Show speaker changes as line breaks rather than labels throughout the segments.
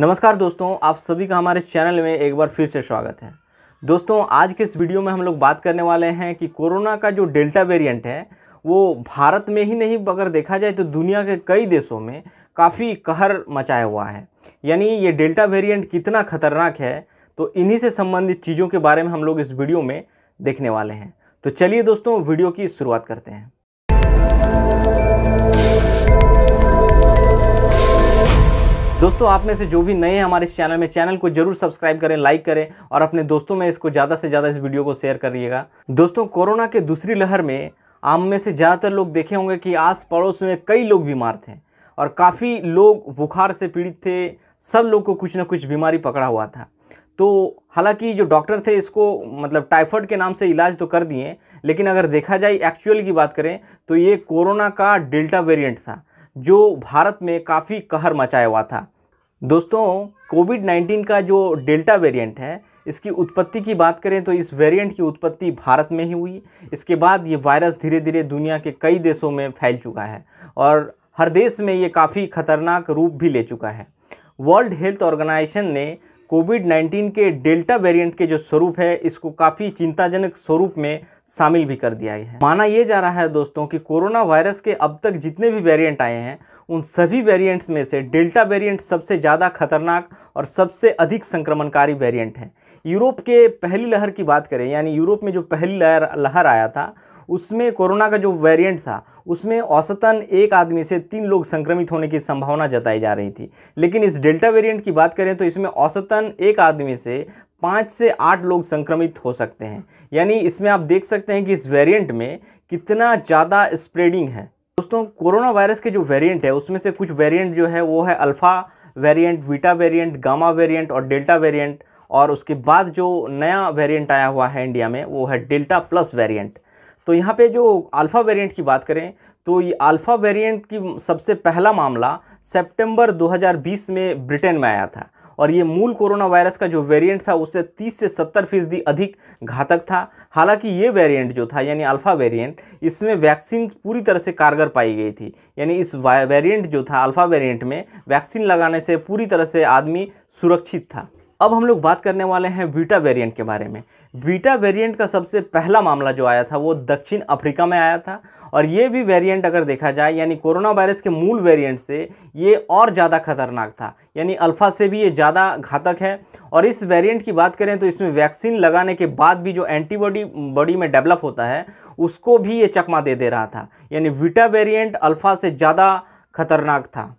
नमस्कार दोस्तों आप सभी का हमारे चैनल में एक बार फिर से स्वागत है दोस्तों आज के इस वीडियो में हम लोग बात करने वाले हैं कि कोरोना का जो डेल्टा वेरिएंट है वो भारत में ही नहीं अगर देखा जाए तो दुनिया के कई देशों में काफ़ी कहर मचाया हुआ है यानी ये डेल्टा वेरिएंट कितना खतरनाक है तो इन्हीं से संबंधित चीज़ों के बारे में हम लोग इस वीडियो में देखने वाले हैं तो चलिए दोस्तों वीडियो की शुरुआत करते हैं दोस्तों आप में से जो भी नए हैं हमारे इस चैनल में चैनल को जरूर सब्सक्राइब करें लाइक करें और अपने दोस्तों में इसको ज़्यादा से ज़्यादा इस वीडियो को शेयर करिएगा दोस्तों कोरोना के दूसरी लहर में आम में से ज़्यादातर लोग देखे होंगे कि आस पड़ोस में कई लोग बीमार थे और काफ़ी लोग बुखार से पीड़ित थे सब लोग को कुछ ना कुछ बीमारी पकड़ा हुआ था तो हालांकि जो डॉक्टर थे इसको मतलब टाइफाइड के नाम से इलाज तो कर दिए लेकिन अगर देखा जाए एक्चुअल की बात करें तो ये कोरोना का डेल्टा वेरिएंट था जो भारत में काफ़ी कहर मचाया हुआ था दोस्तों कोविड 19 का जो डेल्टा वेरिएंट है इसकी उत्पत्ति की बात करें तो इस वेरिएंट की उत्पत्ति भारत में ही हुई इसके बाद ये वायरस धीरे धीरे दुनिया के कई देशों में फैल चुका है और हर देश में ये काफ़ी खतरनाक रूप भी ले चुका है वर्ल्ड हेल्थ ऑर्गेनाइजेशन ने कोविड 19 के डेल्टा वेरिएंट के जो स्वरूप है इसको काफ़ी चिंताजनक स्वरूप में शामिल भी कर दिया गया है माना यह जा रहा है दोस्तों कि कोरोना वायरस के अब तक जितने भी वेरिएंट आए हैं उन सभी वेरिएंट्स में से डेल्टा वेरिएंट सबसे ज़्यादा खतरनाक और सबसे अधिक संक्रमणकारी वेरियंट है यूरोप के पहली लहर की बात करें यानी यूरोप में जो पहली लहर लहर आया था उसमें कोरोना का जो वेरिएंट था उसमें औसतन एक आदमी से तीन लोग संक्रमित होने की संभावना जताई जा रही थी लेकिन इस डेल्टा वेरिएंट की बात करें तो इसमें औसतन एक आदमी से पाँच से आठ लोग संक्रमित हो सकते हैं यानी इसमें आप देख सकते हैं कि इस वेरियंट में कितना ज़्यादा स्प्रेडिंग है दोस्तों कोरोना वायरस के जो वेरियंट है उसमें से कुछ वेरियंट जो है वो है alpha variant beta variant gamma variant और डेल्टा वेरिएंट और उसके बाद जो नया वेरिएंट आया हुआ है इंडिया में वो है डेल्टा प्लस वेरिएंट तो यहाँ पे जो अल्फ़ा वेरिएंट की बात करें तो ये अल्फ़ा वेरिएंट की सबसे पहला मामला सितंबर 2020 में ब्रिटेन में आया था और ये मूल कोरोना वायरस का जो वेरिएंट था उससे 30 से 70 फीसदी अधिक घातक था हालांकि ये वेरिएंट जो था यानी अल्फ़ा वेरिएंट इसमें वैक्सीन पूरी तरह से कारगर पाई गई थी यानी इस वेरिएंट जो था अल्फ़ा वेरिएंट में वैक्सीन लगाने से पूरी तरह से आदमी सुरक्षित था अब हम लोग बात करने वाले हैं बीटा वेरिएंट के बारे में बीटा वेरिएंट का सबसे पहला मामला जो आया था वो दक्षिण अफ्रीका में आया था और ये भी वेरिएंट अगर देखा जाए यानी कोरोना वायरस के मूल वेरिएंट से ये और ज़्यादा खतरनाक था यानी अल्फ़ा से भी ये ज़्यादा घातक है और इस वेरिएंट की बात करें तो इसमें वैक्सीन लगाने के बाद भी जो एंटीबॉडी बॉडी में डेवलप होता है उसको भी ये चकमा दे दे रहा था यानी वीटा वेरिएंट अल्फ़ा से ज़्यादा खतरनाक था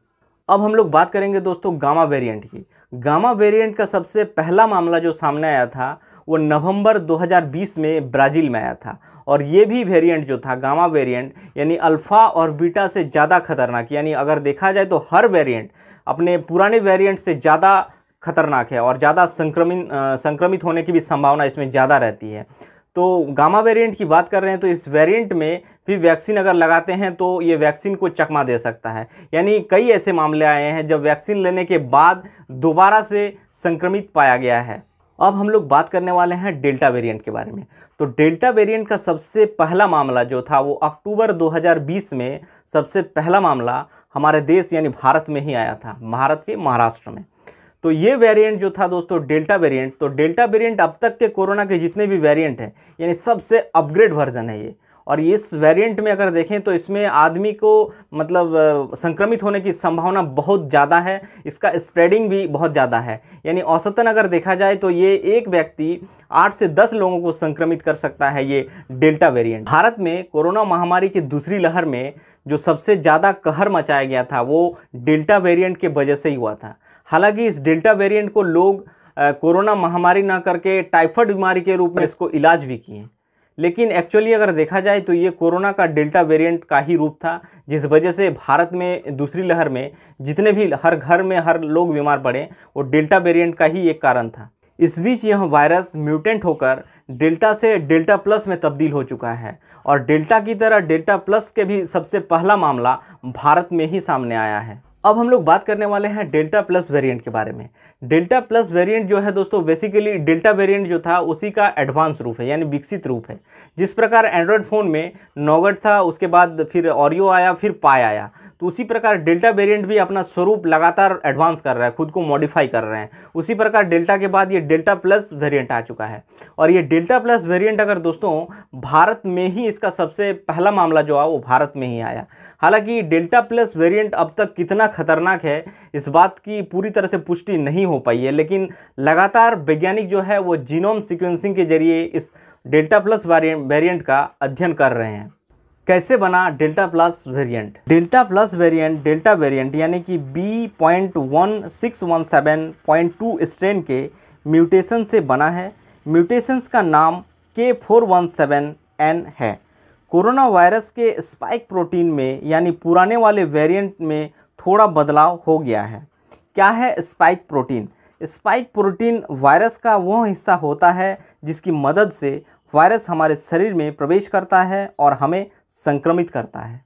अब हम लोग बात करेंगे दोस्तों गामा वेरियंट की गामा वेरिएंट का सबसे पहला मामला जो सामने आया था वो नवंबर 2020 में ब्राज़ील में आया था और ये भी वेरिएंट जो था गामा वेरिएंट यानी अल्फ़ा और बीटा से ज़्यादा खतरनाक यानी अगर देखा जाए तो हर वेरिएंट अपने पुराने वेरिएंट से ज़्यादा खतरनाक है और ज़्यादा संक्रमित संक्रमित होने की भी संभावना इसमें ज़्यादा रहती है तो गामा वेरिएंट की बात कर रहे हैं तो इस वेरिएंट में भी वैक्सीन अगर लगाते हैं तो ये वैक्सीन को चकमा दे सकता है यानी कई ऐसे मामले आए हैं जब वैक्सीन लेने के बाद दोबारा से संक्रमित पाया गया है अब हम लोग बात करने वाले हैं डेल्टा वेरिएंट के बारे में तो डेल्टा वेरिएंट का सबसे पहला मामला जो था वो अक्टूबर 2020 में सबसे पहला मामला हमारे देश यानी भारत में ही आया था भारत के महाराष्ट्र में तो ये वेरिएंट जो था दोस्तों डेल्टा वेरिएंट तो डेल्टा वेरिएंट अब तक के कोरोना के जितने भी वेरिएंट हैं यानी सबसे अपग्रेड वर्जन है ये और इस वेरिएंट में अगर देखें तो इसमें आदमी को मतलब संक्रमित होने की संभावना बहुत ज़्यादा है इसका स्प्रेडिंग भी बहुत ज़्यादा है यानी औसतन अगर देखा जाए तो ये एक व्यक्ति आठ से दस लोगों को संक्रमित कर सकता है ये डेल्टा वेरिएंट भारत में कोरोना महामारी की दूसरी लहर में जो सबसे ज़्यादा कहर मचाया गया था वो डेल्टा वेरियंट के वजह से ही हुआ था हालांकि इस डेल्टा वेरिएंट को लोग कोरोना महामारी ना करके टाइफाइड बीमारी के रूप में इसको इलाज भी किए लेकिन एक्चुअली अगर देखा जाए तो ये कोरोना का डेल्टा वेरिएंट का ही रूप था जिस वजह से भारत में दूसरी लहर में जितने भी हर घर में हर लोग बीमार पड़े वो डेल्टा वेरियंट का ही एक कारण था इस बीच यह वायरस म्यूटेंट होकर डेल्टा से डेल्टा प्लस में तब्दील हो चुका है और डेल्टा की तरह डेल्टा प्लस के भी सबसे पहला मामला भारत में ही सामने आया है अब हम लोग बात करने वाले हैं डेल्टा प्लस वेरिएंट के बारे में डेल्टा प्लस वेरिएंट जो है दोस्तों बेसिकली डेल्टा वेरिएंट जो था उसी का एडवांस रूप है यानी विकसित रूप है जिस प्रकार एंड्रॉयड फ़ोन में नोगट था उसके बाद फिर ऑरियो आया फिर पाए आया तो उसी प्रकार डेल्टा वेरिएंट भी अपना स्वरूप लगातार एडवांस कर रहा है खुद को मॉडिफाई कर रहे हैं उसी प्रकार डेल्टा के बाद ये डेल्टा प्लस वेरिएंट आ चुका है और ये डेल्टा प्लस वेरिएंट अगर दोस्तों भारत में ही इसका सबसे पहला मामला जो आया वो भारत में ही आया हालांकि डेल्टा प्लस वेरिएंट अब तक कितना खतरनाक है इस बात की पूरी तरह से पुष्टि नहीं हो पाई है लेकिन लगातार वैज्ञानिक जो है वो जीनोम सिक्वेंसिंग के जरिए इस डेल्टा प्लस वेरिएंट का अध्ययन कर रहे हैं कैसे बना delta plus variant delta plus variant delta variant यानी कि B point one six one seven point two strain के म्यूटेशन से बना है म्यूटेशंस का नाम K four one seven N है कोरोना वायरस के स्पाइक प्रोटीन में यानी पुराने वाले वेरिएंट में थोड़ा बदलाव हो गया है क्या है spike protein spike protein virus का वह हिस्सा होता है जिसकी मदद से वायरस हमारे शरीर में प्रवेश करता है और हमें संक्रमित करता है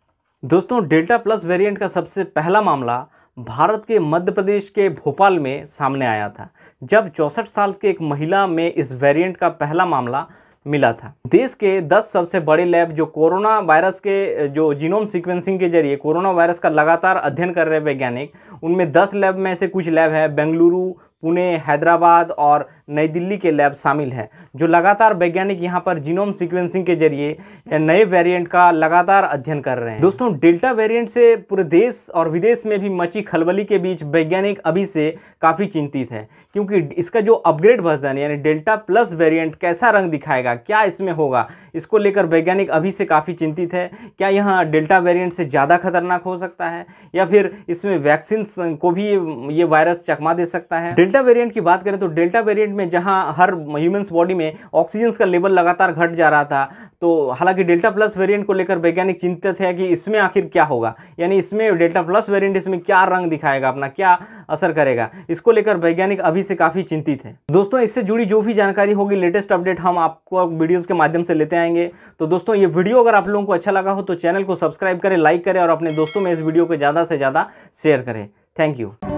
दोस्तों डेल्टा प्लस वेरिएंट का सबसे पहला मामला भारत के मध्य प्रदेश के भोपाल में सामने आया था जब चौंसठ साल के एक महिला में इस वेरिएंट का पहला मामला मिला था देश के 10 सबसे बड़े लैब जो कोरोना वायरस के जो जीनोम सीक्वेंसिंग के जरिए कोरोना वायरस का लगातार अध्ययन कर रहे वैज्ञानिक उनमें 10 लैब में से कुछ लैब है बेंगलुरु पुणे हैदराबाद और नई दिल्ली के लैब शामिल हैं जो लगातार वैज्ञानिक यहाँ पर जीनोम सीक्वेंसिंग के जरिए नए वेरिएंट का लगातार अध्ययन कर रहे हैं दोस्तों डेल्टा वेरिएंट से पूरे देश और विदेश में भी मची खलबली के बीच वैज्ञानिक अभी से काफ़ी चिंतित है क्योंकि इसका जो अपग्रेड वर्जन यानी डेल्टा प्लस वेरिएंट कैसा रंग दिखाएगा क्या इसमें होगा इसको लेकर वैज्ञानिक अभी से काफ़ी चिंतित है क्या यहाँ डेल्टा वेरिएंट से ज़्यादा खतरनाक हो सकता है या फिर इसमें वैक्सीन को भी ये वायरस चकमा दे सकता है डेल्टा वेरिएंट की बात करें तो डेल्टा वेरियंट एक्सीडेंट में जहाँ हर ह्यूमन्स बॉडी में ऑक्सीजन का लेवल लगातार घट जा रहा था तो हालांकि डेल्टा प्लस वेरिएंट को लेकर वैज्ञानिक चिंतित है कि इसमें आखिर क्या होगा यानी इसमें डेल्टा प्लस वेरिएंट इसमें क्या रंग दिखाएगा अपना क्या असर करेगा इसको लेकर वैज्ञानिक अभी से काफ़ी चिंतित है दोस्तों इससे जुड़ी जो भी जानकारी होगी लेटेस्ट अपडेट हम आपको वीडियोज़ के माध्यम से लेते आएंगे तो दोस्तों ये वीडियो अगर आप लोगों को अच्छा लगा हो तो चैनल को सब्सक्राइब करें लाइक करें और अपने दोस्तों में इस वीडियो को ज़्यादा से ज़्यादा शेयर करें थैंक यू